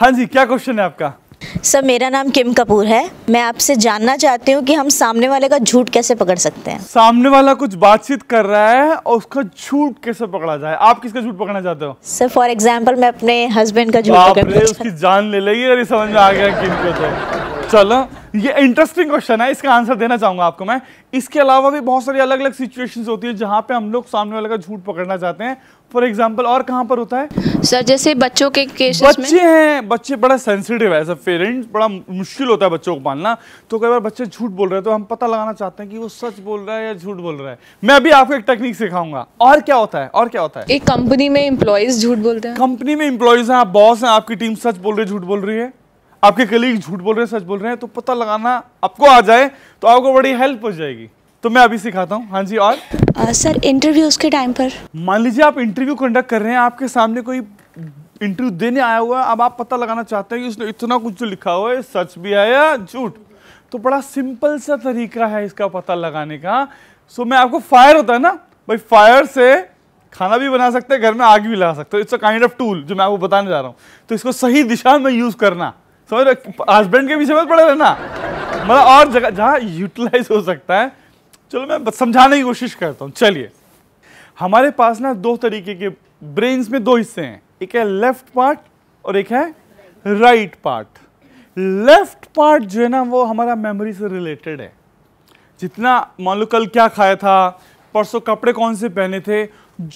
हाँ जी क्या क्वेश्चन है आपका सर मेरा नाम किम कपूर है मैं आपसे जानना चाहती हूँ कि हम सामने वाले का झूठ कैसे पकड़ सकते हैं सामने वाला कुछ बातचीत कर रहा है और उसका झूठ कैसे पकड़ा जाए आप किसका झूठ पकड़ना चाहते हो सर फॉर एग्जाम्पल मैं अपने हस्बैंड का झूठ पकड़ उसकी जान ले लगी अरे समझ में आ गया किम को तो चलो ये इंटरेस्टिंग क्वेश्चन है इसका आंसर देना चाहूंगा आपको मैं इसके अलावा भी बहुत सारी अलग अलग सिचुएशंस होती है जहाँ पे हम लोग सामने वाले का झूठ पकड़ना चाहते हैं फॉर एग्जाम्पल और कहाँ पर होता है सर जैसे बच्चों के केसेस बच्चे में? हैं बच्चे बड़ा सेंसिटिव है सर पेरेंट्स बड़ा मुश्किल होता है बच्चों को पालना तो कई बार बच्चे झूठ बोल रहे हैं तो हम पता लगाना चाहते हैं कि वो सच बोल रहा है या झूठ बोल रहा है मैं अभी आपको एक टेक्निक सिखाऊंगा और क्या होता है और क्या होता है एक कंपनी में इम्प्लॉयज झूठ बोलते हैं कंपनी में इम्प्लॉयज है आप बॉस है आपकी टीम सच बोल रही है झूठ बोल रही है आपके कलीग झूठ बोल रहे हैं सच बोल रहे हैं तो पता लगाना आपको आ जाए तो आपको बड़ी हेल्प हो जाएगी तो मैं अभी सिखाता हूँ हाँ जी और आ, सर इंटरव्यू के टाइम पर मान लीजिए आप इंटरव्यू कंडक्ट कर रहे हैं आपके सामने कोई इंटरव्यू देने आया हुआ है अब आप पता लगाना चाहते हैं कि उसने इतना कुछ जो लिखा हुआ है सच भी है या झूठ तो बड़ा सिंपल सा तरीका है इसका पता लगाने का सो मैं आपको फायर होता है ना भाई फायर से खाना भी बना सकते हैं घर में आग भी लगा सकते हो it's a kind of tool जो मैं आपको बताने जा रहा हूँ तो इसको सही दिशा में यूज करना समझ रहे हस्बैंड के विषय में पड़े रहना मतलब और जगह जहाँ यूटिलाइज हो सकता है चलो मैं समझाने की कोशिश करता हूँ चलिए हमारे पास ना दो तरीके के ब्रेन्स में दो हिस्से हैं एक है लेफ्ट पार्ट और एक है राइट पार्ट लेफ्ट पार्ट जो है ना वो हमारा मेमोरी से रिलेटेड है जितना मान लो कल क्या खाया था परसों कपड़े कौन से पहने थे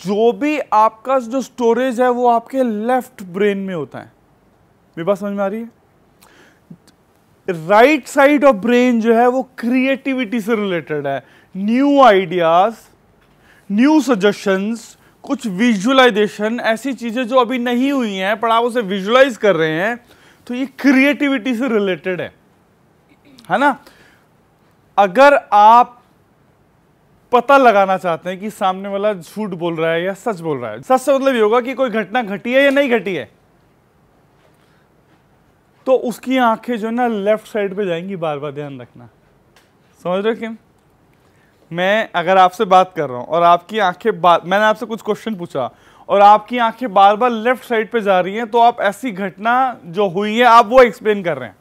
जो भी आपका जो स्टोरेज है वो आपके लेफ्ट ब्रेन में होता है मेरी बात समझ में आ रही है राइट साइड ऑफ ब्रेन जो है वो क्रिएटिविटी से रिलेटेड है न्यू आइडियाज न्यू सजेशंस कुछ विजुअलाइजेशन ऐसी चीज़ें जो अभी नहीं हुई हैं पर आप उसे विजुअलाइज कर रहे हैं तो ये क्रिएटिविटी से रिलेटेड है है ना अगर आप पता लगाना चाहते हैं कि सामने वाला झूठ बोल रहा है या सच बोल रहा है सच से मतलब ये होगा कि कोई घटना घटी है या नहीं घटी है तो उसकी आंखें जो है ना लेफ्ट साइड पे जाएंगी बार बार ध्यान रखना समझ रहे क्यों मैं अगर आपसे बात कर रहा हूँ और आपकी आंखें बा मैंने आपसे कुछ क्वेश्चन पूछा और आपकी आंखें बार बार लेफ्ट साइड पे जा रही हैं तो आप ऐसी घटना जो हुई है आप वो एक्सप्लेन कर रहे हैं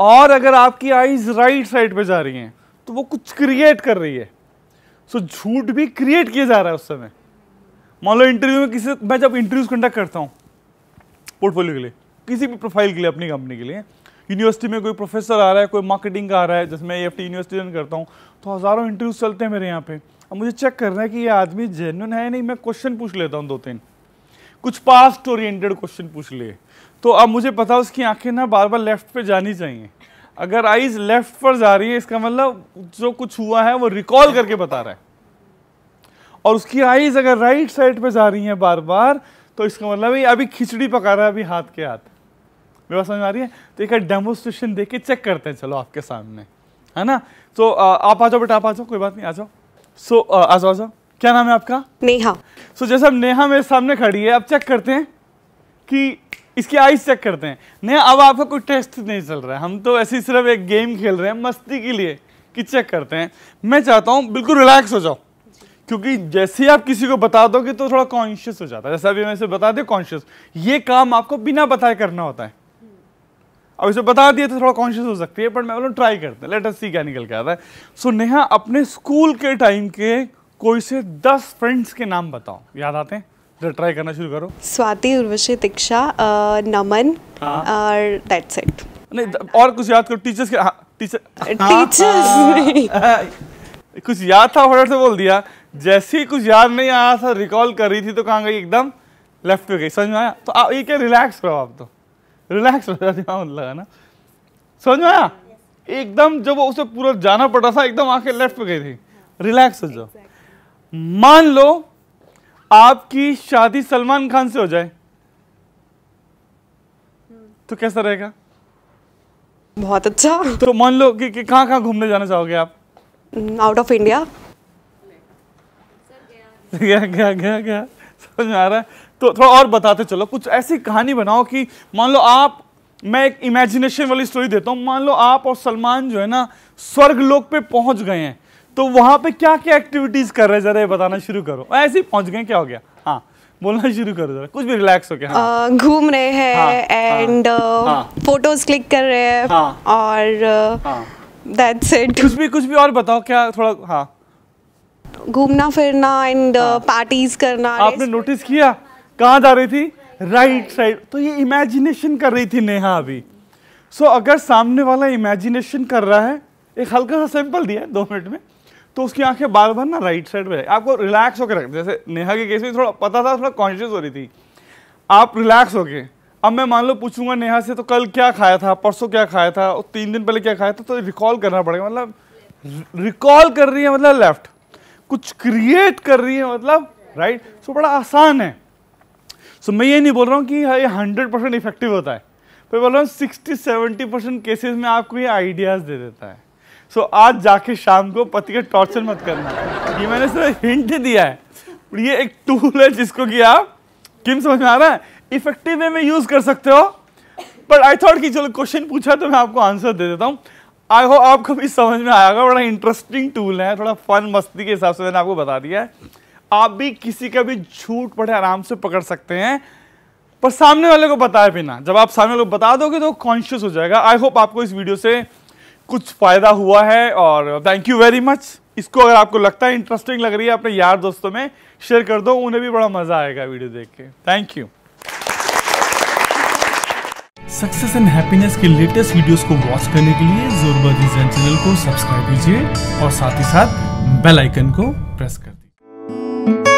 और अगर आपकी आईज राइट साइड पे जा रही हैं तो वो कुछ क्रिएट कर रही है सो झूठ भी क्रिएट किया जा रहा है उस समय मान लो इंटरव्यू में किसी मैं जब इंटरव्यूज कंडक्ट करता हूँ पोर्टफोलियो के लिए किसी भी प्रोफाइल के लिए अपनी कंपनी के लिए यूनिवर्सिटी में कोई प्रोफेसर आ रहा है कोई मार्केटिंग का आ रहा है जैसे मैं एफ यूनिवर्सिटी रन करता हूँ तो हज़ारों इंटरव्यूज चलते हैं मेरे यहाँ पे अब मुझे चेक करना है कि ये आदमी जेन्यून है नहीं मैं क्वेश्चन पूछ लेता हूँ दो तीन कुछ पास्ट ओरिएंटेड क्वेश्चन पूछ लिए तो अब मुझे पता उसकी आंखें ना बार बार लेफ्ट पे जानी चाहिए अगर आईज लेफ्ट पर जा रही है इसका मतलब जो कुछ हुआ है वो रिकॉल करके बता रहा है और उसकी आईज अगर राइट साइड पे जा रही है बार बार तो इसका मतलब अभी खिचड़ी पका रहा है अभी हाथ के हाथ मेरे समझ में आ रही है तो एक डेमोस्ट्रेशन दे के चेक करते हैं चलो आपके सामने है ना तो आप आ जाओ बेटा आप आ जाओ कोई बात नहीं आ जाओ सो आ जाओ आ जाओ क्या नाम है आपका नेहा सो so, जैसे नेहा मेरे सामने खड़ी है अब चेक करते हैं कि इसकी आईज चेक करते हैं नेहा अब आपका कोई टेस्ट नहीं चल रहा है हम तो ऐसे सिर्फ एक गेम खेल रहे हैं मस्ती के लिए कि चेक करते हैं मैं चाहता हूँ बिल्कुल रिलैक्स हो जाओ क्योंकि जैसे ही आप किसी को बता दोगे तो थोड़ा कॉन्शियस हो जाता है जैसे अभी मैं बता दें कॉन्शियस ये काम आपको बिना बताए करना होता है अब इसे बता दिया तो थोड़ा कॉन्शियस हो सकती है बट मैं बोलूँ ट्राई करते हैं लेट अस सी क्या निकल के आता है सो so, नेहा अपने स्कूल के टाइम के कोई से दस फ्रेंड्स के नाम बताओ याद आते हैं जरा ट्राई करना शुरू करो स्वाति उर्वशी दीक्षा नमन हाँ। और दैट्स इट नहीं और कुछ याद करो टीचर्स के टीचर्स हाँ, हाँ, कुछ याद था फटाफट से बोल दिया जैसे ही कुछ याद नहीं आया था रिकॉल कर रही थी तो कहाँ गई एकदम लेफ्ट पे गई समझ में आया तो ये क्या रिलैक्स करो आप तो रिलैक्स हो रहा दिमाग लगाना समझ में आया एकदम जब उसे पूरा जाना पड़ा था एकदम आके लेफ्ट पे गई थी रिलैक्स हो जाओ मान लो आपकी शादी सलमान खान से हो जाए हम्म। तो कैसा रहेगा बहुत अच्छा तो मान लो कि, कि कहाँ कहाँ घूमने जाना चाहोगे आप आउट ऑफ इंडिया गया गया गया गया समझ में आ रहा है तो थोड़ा और बताते चलो कुछ ऐसी कहानी बनाओ कि मान लो आप मैं एक इमेजिनेशन वाली स्टोरी देता हूँ मान लो आप और सलमान जो है ना स्वर्ग लोक पे पहुंच गए हैं तो वहां पे क्या क्या एक्टिविटीज कर रहे हैं जरा ये बताना शुरू करो ऐसे ही पहुंच गए क्या हो गया हाँ बोलना शुरू करो जरा कुछ भी रिलैक्स हो गया घूम हाँ। रहे हैं एंड फोटोज क्लिक कर रहे हैं हाँ, और दैट्स uh, इट कुछ भी कुछ भी और बताओ क्या थोड़ा हाँ घूमना फिरना एंड पार्टीज हाँ। करना आपने नोटिस किया कहाँ जा रही थी राइट साइड तो ये इमेजिनेशन कर रही थी नेहा अभी सो so, अगर सामने वाला इमेजिनेशन कर रहा है एक हल्का सा सैंपल दिया है दो मिनट में तो उसकी आंखें बार बार ना राइट साइड में आपको रिलैक्स होकर रखते जैसे नेहा के केस में थोड़ा पता था थोड़ा कॉन्शियस हो रही थी आप रिलैक्स हो गए अब मैं मान लो पूछूंगा नेहा से तो कल क्या खाया था परसों क्या खाया था और तीन दिन पहले क्या खाया था तो रिकॉल करना पड़ेगा मतलब रिकॉल कर रही है मतलब लेफ्ट कुछ क्रिएट कर रही है मतलब राइट सो बड़ा आसान है सो so, मैं ये नहीं बोल रहा हूँ कि ये हंड्रेड परसेंट इफेक्टिव होता है मैं बोल रहा हूँ सिक्सटी सेवेंटी परसेंट केसेज में आपको ये आइडियाज़ दे देता है सो so, आज जाके शाम को पति का टॉर्चर मत करना ये मैंने सिर्फ हिंट दिया है ये एक टूल है जिसको कि आप किम समझ में आ रहा है इफेक्टिव वे में यूज़ कर सकते हो बट आई थॉट कि चलो क्वेश्चन पूछा तो मैं आपको आंसर दे देता हूँ आई होप आपको भी समझ में आएगा बड़ा इंटरेस्टिंग टूल है थोड़ा फन मस्ती के हिसाब से मैंने आपको बता दिया है आप भी किसी का भी झूठ बड़े आराम से पकड़ सकते हैं पर सामने वाले को बताए बिना जब आप सामने वाले को बता दोगे तो कॉन्शियस हो जाएगा आई होप आपको इस वीडियो से कुछ फ़ायदा हुआ है और थैंक यू वेरी मच इसको अगर आपको लगता है इंटरेस्टिंग लग रही है अपने यार दोस्तों में शेयर कर दो उन्हें भी बड़ा मज़ा आएगा वीडियो देख के thank you success and happiness के लेटेस्ट वीडियोस को वॉच करने के लिए जोरबा चैनल को सब्सक्राइब कीजिए और साथ ही साथ बेल आइकन को प्रेस कर Thank you.